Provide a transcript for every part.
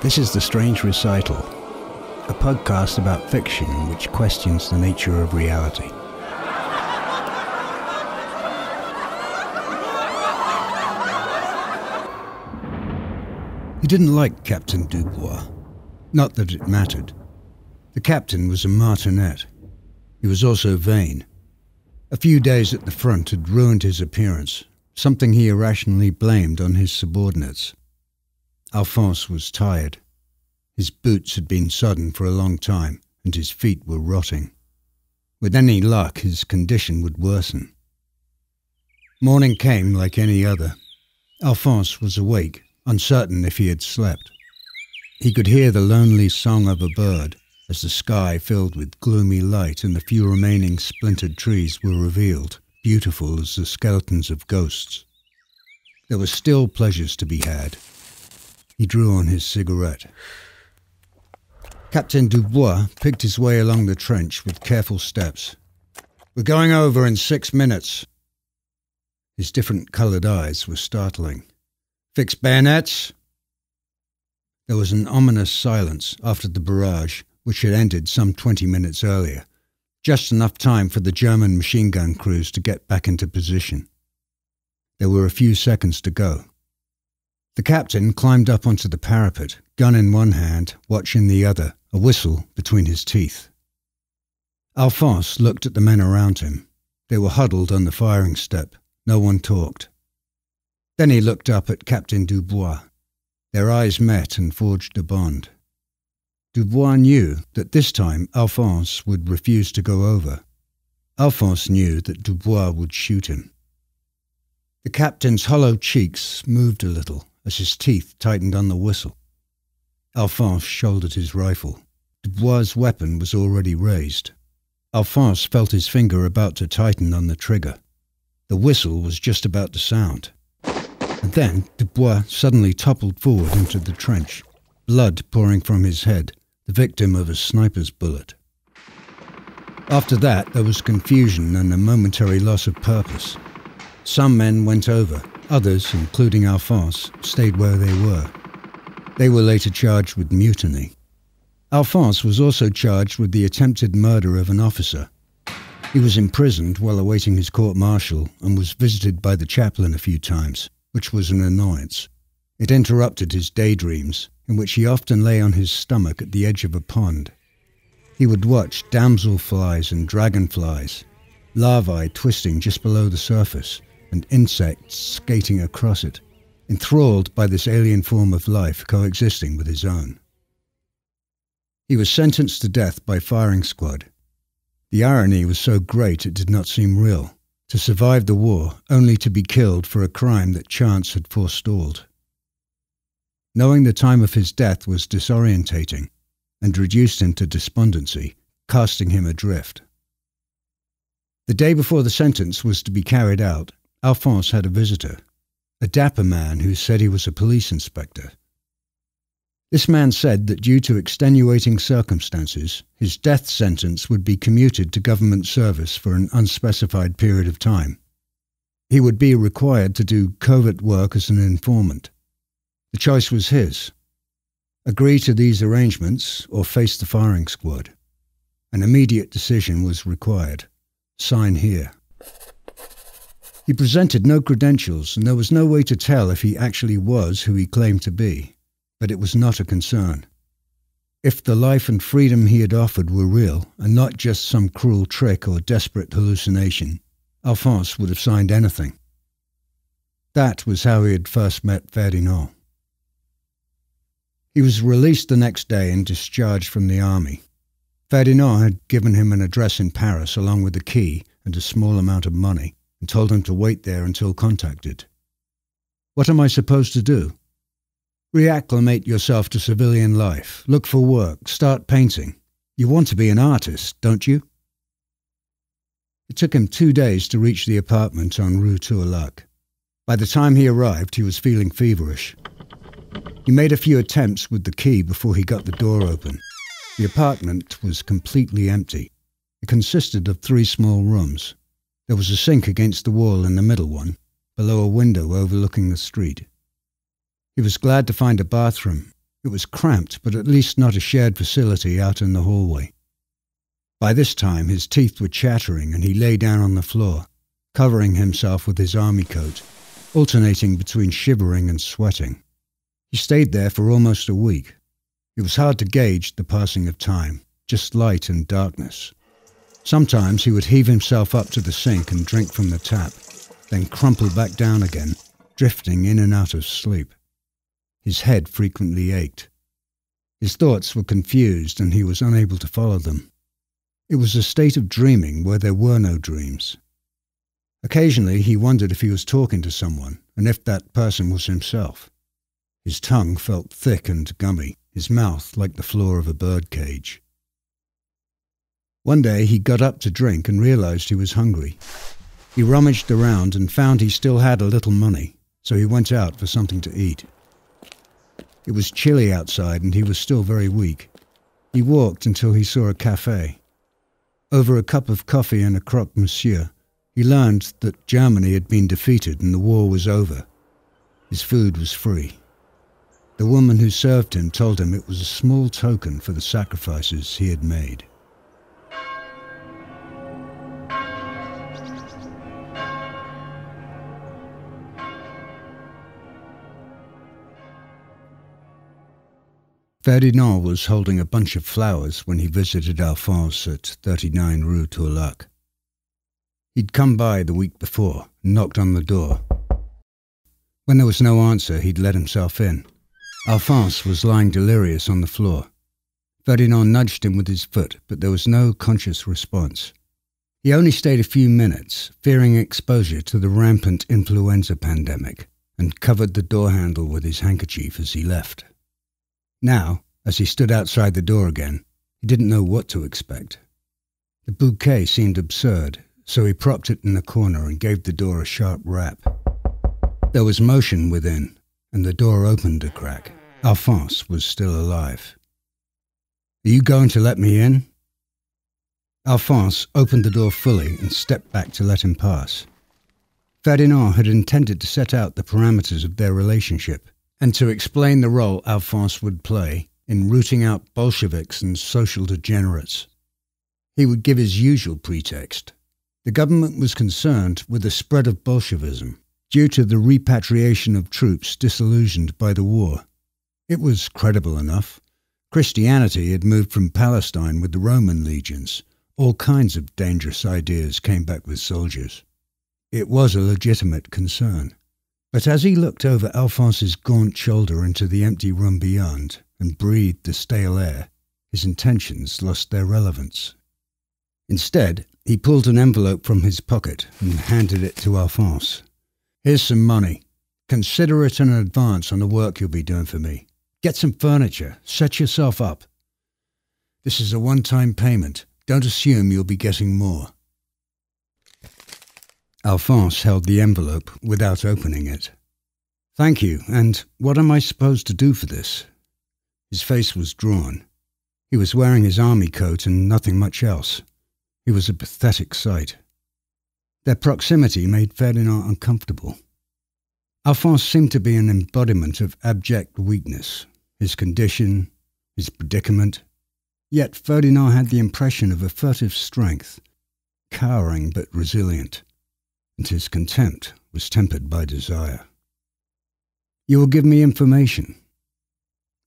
This is The Strange Recital, a podcast about fiction which questions the nature of reality. He didn't like Captain Dubois. Not that it mattered. The captain was a martinet. He was also vain. A few days at the front had ruined his appearance, something he irrationally blamed on his subordinates. Alphonse was tired. His boots had been sodden for a long time, and his feet were rotting. With any luck, his condition would worsen. Morning came like any other. Alphonse was awake, uncertain if he had slept. He could hear the lonely song of a bird as the sky filled with gloomy light and the few remaining splintered trees were revealed, beautiful as the skeletons of ghosts. There were still pleasures to be had, he drew on his cigarette. Captain Dubois picked his way along the trench with careful steps. We're going over in six minutes. His different coloured eyes were startling. Fix bayonets? There was an ominous silence after the barrage, which had ended some 20 minutes earlier, just enough time for the German machine gun crews to get back into position. There were a few seconds to go. The captain climbed up onto the parapet, gun in one hand, watch in the other, a whistle between his teeth. Alphonse looked at the men around him. They were huddled on the firing step. No one talked. Then he looked up at Captain Dubois. Their eyes met and forged a bond. Dubois knew that this time Alphonse would refuse to go over. Alphonse knew that Dubois would shoot him. The captain's hollow cheeks moved a little as his teeth tightened on the whistle. Alphonse shouldered his rifle. Dubois' weapon was already raised. Alphonse felt his finger about to tighten on the trigger. The whistle was just about to sound. And then Dubois suddenly toppled forward into the trench, blood pouring from his head, the victim of a sniper's bullet. After that, there was confusion and a momentary loss of purpose. Some men went over, Others, including Alphonse, stayed where they were. They were later charged with mutiny. Alphonse was also charged with the attempted murder of an officer. He was imprisoned while awaiting his court martial and was visited by the chaplain a few times, which was an annoyance. It interrupted his daydreams, in which he often lay on his stomach at the edge of a pond. He would watch damselflies and dragonflies, larvae twisting just below the surface and insects skating across it, enthralled by this alien form of life coexisting with his own. He was sentenced to death by firing squad. The irony was so great it did not seem real, to survive the war only to be killed for a crime that chance had forestalled. Knowing the time of his death was disorientating and reduced him to despondency, casting him adrift. The day before the sentence was to be carried out, Alphonse had a visitor, a dapper man who said he was a police inspector. This man said that due to extenuating circumstances, his death sentence would be commuted to government service for an unspecified period of time. He would be required to do covert work as an informant. The choice was his agree to these arrangements or face the firing squad. An immediate decision was required. Sign here. He presented no credentials, and there was no way to tell if he actually was who he claimed to be, but it was not a concern. If the life and freedom he had offered were real, and not just some cruel trick or desperate hallucination, Alphonse would have signed anything. That was how he had first met Ferdinand. He was released the next day and discharged from the army. Ferdinand had given him an address in Paris along with a key and a small amount of money, and told them to wait there until contacted. What am I supposed to do? Reacclimate yourself to civilian life, look for work, start painting. You want to be an artist, don't you? It took him two days to reach the apartment on Rue Tourlac. By the time he arrived, he was feeling feverish. He made a few attempts with the key before he got the door open. The apartment was completely empty. It consisted of three small rooms. There was a sink against the wall in the middle one, below a window overlooking the street. He was glad to find a bathroom. It was cramped, but at least not a shared facility out in the hallway. By this time, his teeth were chattering and he lay down on the floor, covering himself with his army coat, alternating between shivering and sweating. He stayed there for almost a week. It was hard to gauge the passing of time, just light and darkness. Sometimes he would heave himself up to the sink and drink from the tap, then crumple back down again, drifting in and out of sleep. His head frequently ached. His thoughts were confused and he was unable to follow them. It was a state of dreaming where there were no dreams. Occasionally he wondered if he was talking to someone and if that person was himself. His tongue felt thick and gummy, his mouth like the floor of a bird cage. One day he got up to drink and realized he was hungry. He rummaged around and found he still had a little money, so he went out for something to eat. It was chilly outside and he was still very weak. He walked until he saw a cafe. Over a cup of coffee and a croque monsieur, he learned that Germany had been defeated and the war was over. His food was free. The woman who served him told him it was a small token for the sacrifices he had made. Ferdinand was holding a bunch of flowers when he visited Alphonse at 39 Rue Tourlac. He'd come by the week before and knocked on the door. When there was no answer, he'd let himself in. Alphonse was lying delirious on the floor. Ferdinand nudged him with his foot, but there was no conscious response. He only stayed a few minutes, fearing exposure to the rampant influenza pandemic, and covered the door handle with his handkerchief as he left. Now, as he stood outside the door again, he didn't know what to expect. The bouquet seemed absurd, so he propped it in the corner and gave the door a sharp rap. There was motion within, and the door opened a crack. Alphonse was still alive. Are you going to let me in? Alphonse opened the door fully and stepped back to let him pass. Ferdinand had intended to set out the parameters of their relationship, and to explain the role Alphonse would play in rooting out Bolsheviks and social degenerates. He would give his usual pretext. The government was concerned with the spread of Bolshevism due to the repatriation of troops disillusioned by the war. It was credible enough. Christianity had moved from Palestine with the Roman legions. All kinds of dangerous ideas came back with soldiers. It was a legitimate concern. But as he looked over Alphonse's gaunt shoulder into the empty room beyond and breathed the stale air, his intentions lost their relevance. Instead, he pulled an envelope from his pocket and handed it to Alphonse. Here's some money. Consider it an advance on the work you'll be doing for me. Get some furniture. Set yourself up. This is a one time payment. Don't assume you'll be getting more. Alphonse held the envelope without opening it. Thank you, and what am I supposed to do for this? His face was drawn. He was wearing his army coat and nothing much else. He was a pathetic sight. Their proximity made Ferdinand uncomfortable. Alphonse seemed to be an embodiment of abject weakness, his condition, his predicament. Yet Ferdinand had the impression of a furtive strength, cowering but resilient and his contempt was tempered by desire. You will give me information.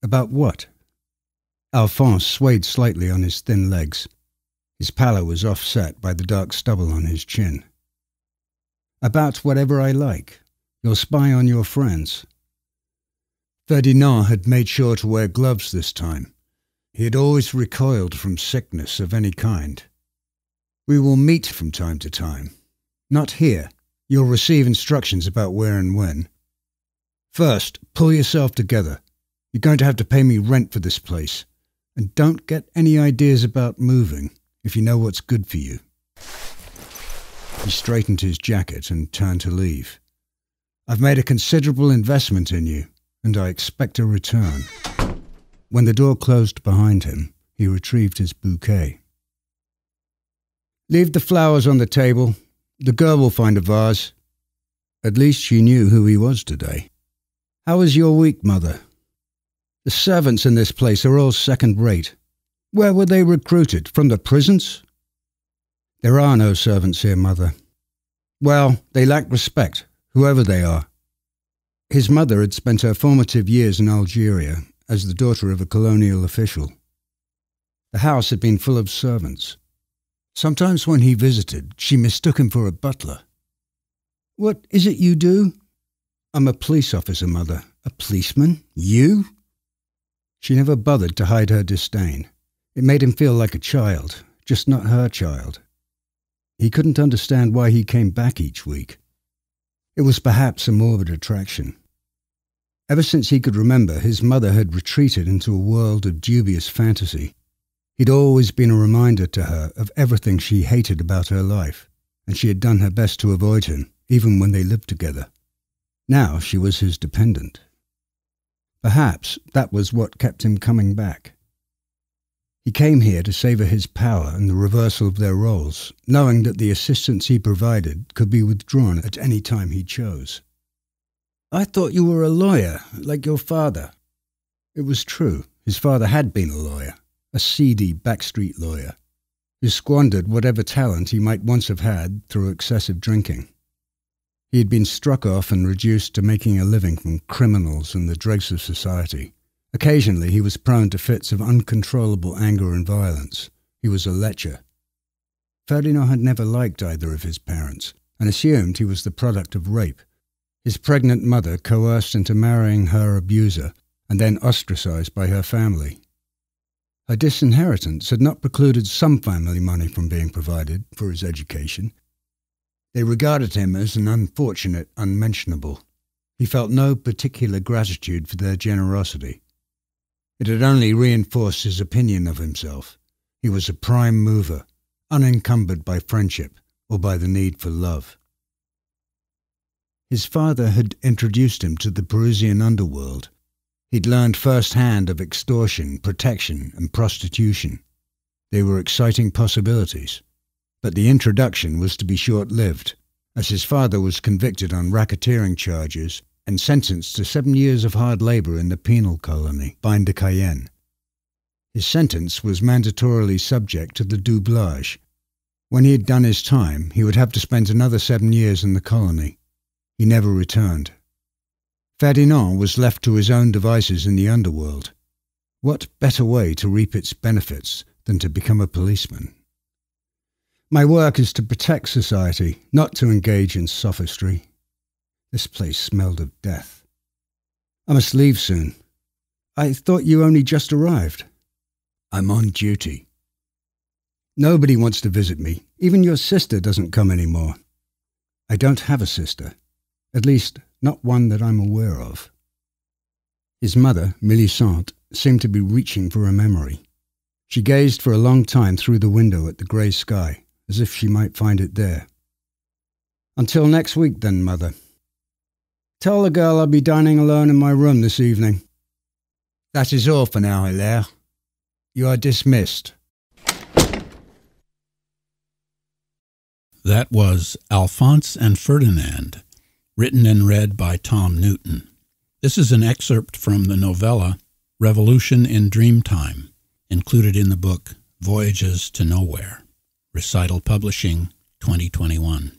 About what? Alphonse swayed slightly on his thin legs. His pallor was offset by the dark stubble on his chin. About whatever I like. You'll spy on your friends. Ferdinand had made sure to wear gloves this time. He had always recoiled from sickness of any kind. We will meet from time to time, not here. You'll receive instructions about where and when. First, pull yourself together. You're going to have to pay me rent for this place. And don't get any ideas about moving if you know what's good for you. He straightened his jacket and turned to leave. I've made a considerable investment in you, and I expect a return. When the door closed behind him, he retrieved his bouquet. Leave the flowers on the table the girl will find a vase. At least she knew who he was today. How was your week, mother? The servants in this place are all second rate. Where were they recruited? From the prisons? There are no servants here, mother. Well, they lack respect, whoever they are. His mother had spent her formative years in Algeria as the daughter of a colonial official. The house had been full of servants. Sometimes when he visited, she mistook him for a butler. What is it you do? I'm a police officer, mother. A policeman? You? She never bothered to hide her disdain. It made him feel like a child, just not her child. He couldn't understand why he came back each week. It was perhaps a morbid attraction. Ever since he could remember, his mother had retreated into a world of dubious fantasy. He'd always been a reminder to her of everything she hated about her life, and she had done her best to avoid him, even when they lived together. Now she was his dependent. Perhaps that was what kept him coming back. He came here to savour his power and the reversal of their roles, knowing that the assistance he provided could be withdrawn at any time he chose. I thought you were a lawyer, like your father. It was true, his father had been a lawyer, a seedy backstreet lawyer who squandered whatever talent he might once have had through excessive drinking. He had been struck off and reduced to making a living from criminals and the dregs of society. Occasionally, he was prone to fits of uncontrollable anger and violence. He was a lecher. Ferdinand had never liked either of his parents and assumed he was the product of rape. His pregnant mother coerced into marrying her abuser and then ostracized by her family. A disinheritance had not precluded some family money from being provided for his education. They regarded him as an unfortunate unmentionable. He felt no particular gratitude for their generosity. It had only reinforced his opinion of himself. He was a prime mover, unencumbered by friendship or by the need for love. His father had introduced him to the Parisian underworld He'd learned firsthand of extortion, protection, and prostitution. They were exciting possibilities. But the introduction was to be short lived, as his father was convicted on racketeering charges and sentenced to seven years of hard labor in the penal colony, de Cayenne. His sentence was mandatorily subject to the doublage. When he had done his time, he would have to spend another seven years in the colony. He never returned. Ferdinand was left to his own devices in the underworld. What better way to reap its benefits than to become a policeman? My work is to protect society, not to engage in sophistry. This place smelled of death. I must leave soon. I thought you only just arrived. I'm on duty. Nobody wants to visit me. Even your sister doesn't come anymore. I don't have a sister. At least, not one that I'm aware of. His mother, Millicent, seemed to be reaching for a memory. She gazed for a long time through the window at the grey sky, as if she might find it there. Until next week, then, mother. Tell the girl I'll be dining alone in my room this evening. That is all for now, Hilaire. You are dismissed. That was Alphonse and Ferdinand written and read by Tom Newton. This is an excerpt from the novella Revolution in Dreamtime, included in the book Voyages to Nowhere, Recital Publishing, 2021.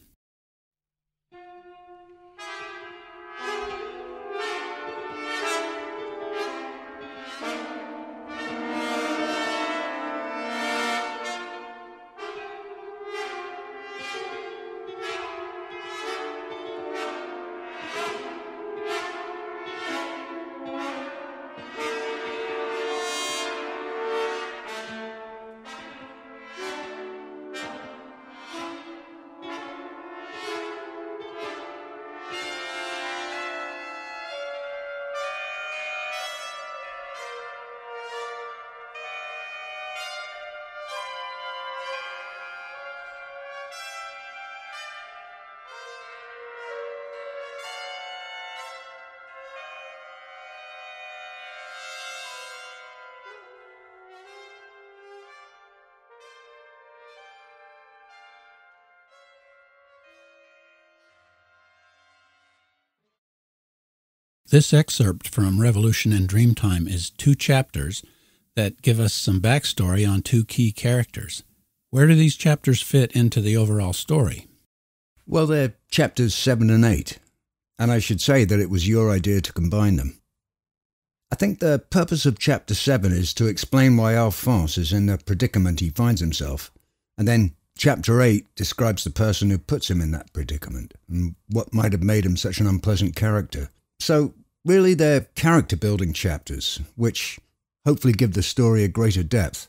This excerpt from Revolution and Dreamtime is two chapters that give us some backstory on two key characters. Where do these chapters fit into the overall story? Well, they're chapters 7 and 8, and I should say that it was your idea to combine them. I think the purpose of chapter 7 is to explain why Alphonse is in the predicament he finds himself, and then chapter 8 describes the person who puts him in that predicament and what might have made him such an unpleasant character. So Really, they're character building chapters, which hopefully give the story a greater depth.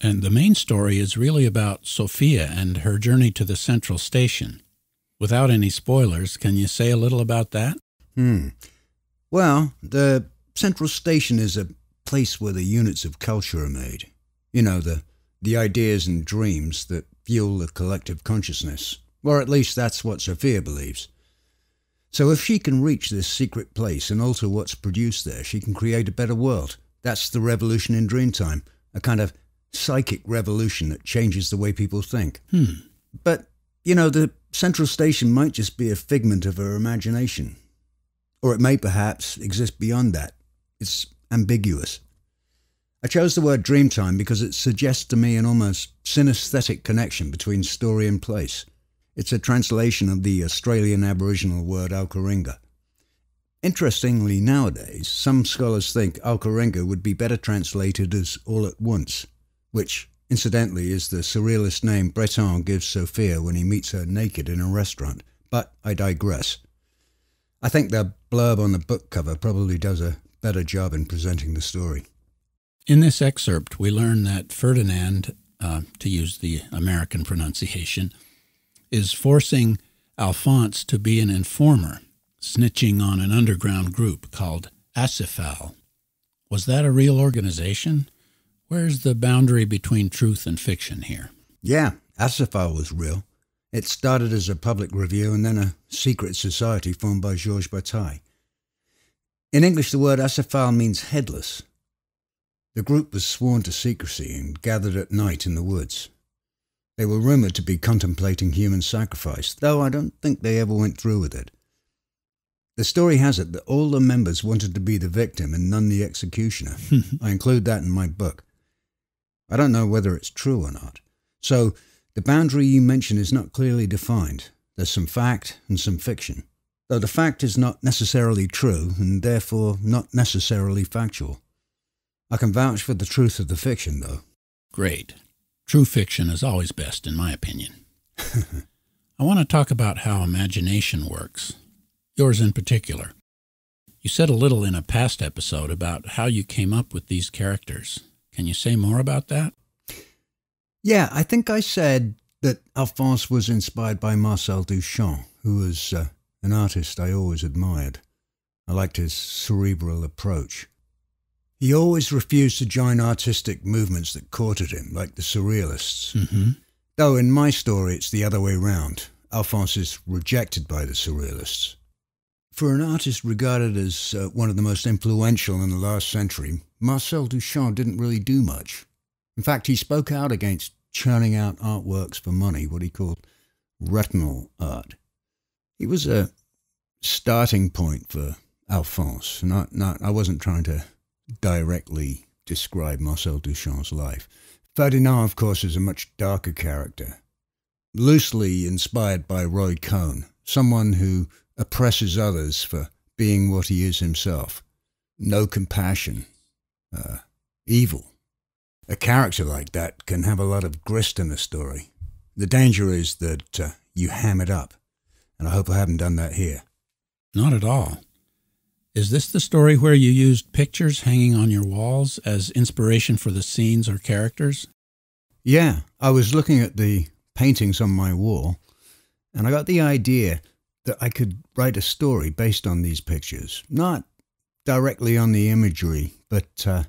And the main story is really about Sophia and her journey to the central station. Without any spoilers, can you say a little about that? Hmm. Well, the central station is a place where the units of culture are made. You know, the, the ideas and dreams that fuel the collective consciousness. Or at least that's what Sophia believes. So if she can reach this secret place and alter what's produced there, she can create a better world. That's the revolution in Dreamtime, a kind of psychic revolution that changes the way people think. Hmm. But, you know, the central station might just be a figment of her imagination. Or it may perhaps exist beyond that. It's ambiguous. I chose the word Dreamtime because it suggests to me an almost synesthetic connection between story and place – it's a translation of the Australian Aboriginal word Alcoringa. Interestingly, nowadays, some scholars think Alcoringa would be better translated as All at Once, which, incidentally, is the surrealist name Breton gives Sophia when he meets her naked in a restaurant. But I digress. I think the blurb on the book cover probably does a better job in presenting the story. In this excerpt, we learn that Ferdinand, uh, to use the American pronunciation, is forcing Alphonse to be an informer, snitching on an underground group called Asifal. Was that a real organization? Where's the boundary between truth and fiction here? Yeah, Asifal was real. It started as a public review and then a secret society formed by Georges Bataille. In English, the word Asifal means headless. The group was sworn to secrecy and gathered at night in the woods. They were rumoured to be contemplating human sacrifice, though I don't think they ever went through with it. The story has it that all the members wanted to be the victim and none the executioner. I include that in my book. I don't know whether it's true or not. So, the boundary you mention is not clearly defined. There's some fact and some fiction. Though the fact is not necessarily true and therefore not necessarily factual. I can vouch for the truth of the fiction, though. Great. True fiction is always best, in my opinion. I want to talk about how imagination works, yours in particular. You said a little in a past episode about how you came up with these characters. Can you say more about that? Yeah, I think I said that Alphonse was inspired by Marcel Duchamp, who was uh, an artist I always admired. I liked his cerebral approach. He always refused to join artistic movements that courted him, like the Surrealists. Mm -hmm. Though in my story, it's the other way round. Alphonse is rejected by the Surrealists. For an artist regarded as uh, one of the most influential in the last century, Marcel Duchamp didn't really do much. In fact, he spoke out against churning out artworks for money, what he called retinal art. He was a starting point for Alphonse. Not, not, I wasn't trying to directly describe Marcel Duchamp's life. Ferdinand, of course, is a much darker character, loosely inspired by Roy Cohn, someone who oppresses others for being what he is himself. No compassion, uh, evil. A character like that can have a lot of grist in a story. The danger is that uh, you ham it up, and I hope I haven't done that here. Not at all. Is this the story where you used pictures hanging on your walls as inspiration for the scenes or characters? Yeah, I was looking at the paintings on my wall and I got the idea that I could write a story based on these pictures. Not directly on the imagery, but uh,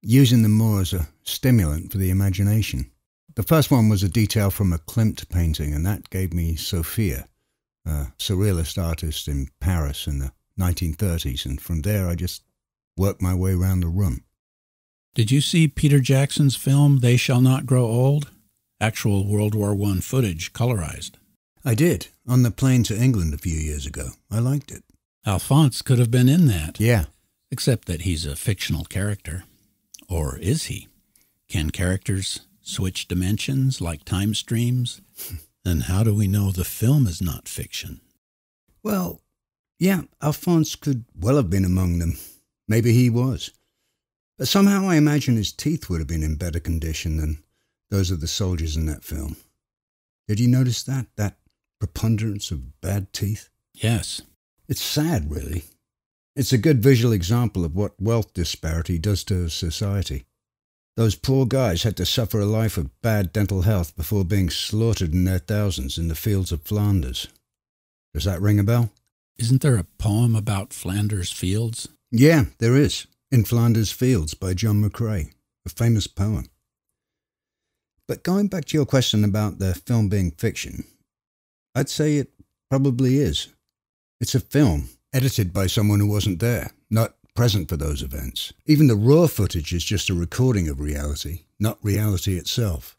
using them more as a stimulant for the imagination. The first one was a detail from a Klimt painting, and that gave me Sophia, a surrealist artist in Paris in the 1930s. And from there, I just worked my way around the room. Did you see Peter Jackson's film, They Shall Not Grow Old? Actual World War I footage, colorized. I did, on the plane to England a few years ago. I liked it. Alphonse could have been in that. Yeah. Except that he's a fictional character. Or is he? Can characters switch dimensions like time streams? and how do we know the film is not fiction? Well, yeah, Alphonse could well have been among them. Maybe he was. But somehow I imagine his teeth would have been in better condition than those of the soldiers in that film. Did you notice that? That preponderance of bad teeth? Yes. It's sad, really. It's a good visual example of what wealth disparity does to society. Those poor guys had to suffer a life of bad dental health before being slaughtered in their thousands in the fields of Flanders. Does that ring a bell? Isn't there a poem about Flanders Fields? Yeah, there is. In Flanders Fields by John McCrae, a famous poem. But going back to your question about the film being fiction, I'd say it probably is. It's a film edited by someone who wasn't there, not present for those events. Even the raw footage is just a recording of reality, not reality itself.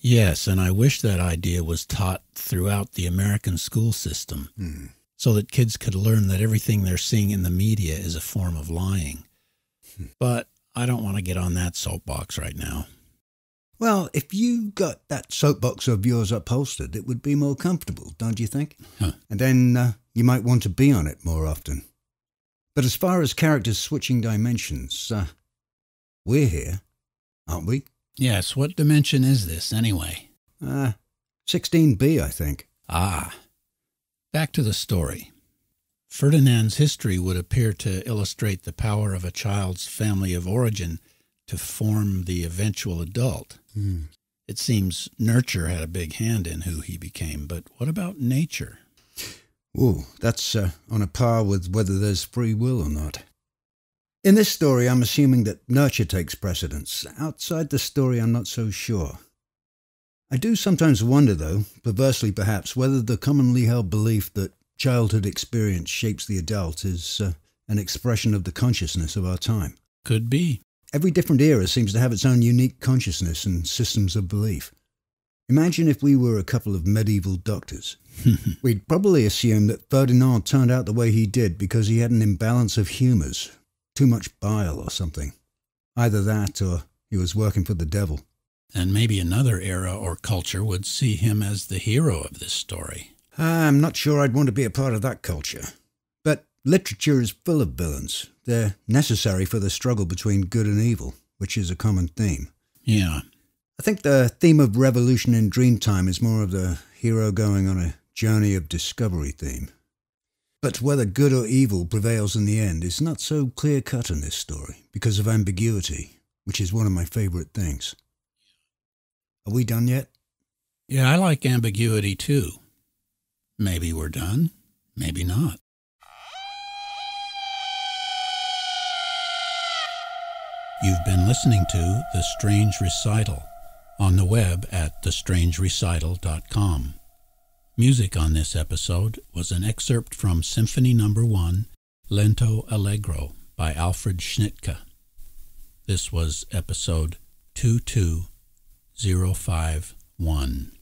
Yes, and I wish that idea was taught throughout the American school system. Mm so that kids could learn that everything they're seeing in the media is a form of lying. Hmm. But I don't want to get on that soapbox right now. Well, if you got that soapbox of yours upholstered, it would be more comfortable, don't you think? Huh. And then uh, you might want to be on it more often. But as far as characters switching dimensions, uh, we're here, aren't we? Yes, what dimension is this anyway? Uh, 16B, I think. Ah, Back to the story. Ferdinand's history would appear to illustrate the power of a child's family of origin to form the eventual adult. Mm. It seems nurture had a big hand in who he became, but what about nature? Ooh, that's uh, on a par with whether there's free will or not. In this story, I'm assuming that nurture takes precedence. Outside the story, I'm not so sure. I do sometimes wonder, though, perversely perhaps, whether the commonly held belief that childhood experience shapes the adult is uh, an expression of the consciousness of our time. Could be. Every different era seems to have its own unique consciousness and systems of belief. Imagine if we were a couple of medieval doctors. We'd probably assume that Ferdinand turned out the way he did because he had an imbalance of humours, too much bile or something. Either that or he was working for the devil and maybe another era or culture would see him as the hero of this story. I'm not sure I'd want to be a part of that culture. But literature is full of villains. They're necessary for the struggle between good and evil, which is a common theme. Yeah. I think the theme of revolution in Dreamtime is more of the hero going on a journey of discovery theme. But whether good or evil prevails in the end is not so clear cut in this story because of ambiguity, which is one of my favourite things. Are we done yet? Yeah, I like ambiguity too. Maybe we're done, maybe not. You've been listening to The Strange Recital on the web at thestrangerecital.com. Music on this episode was an excerpt from Symphony No. 1, Lento Allegro by Alfred Schnittke. This was episode 222. Zero five one.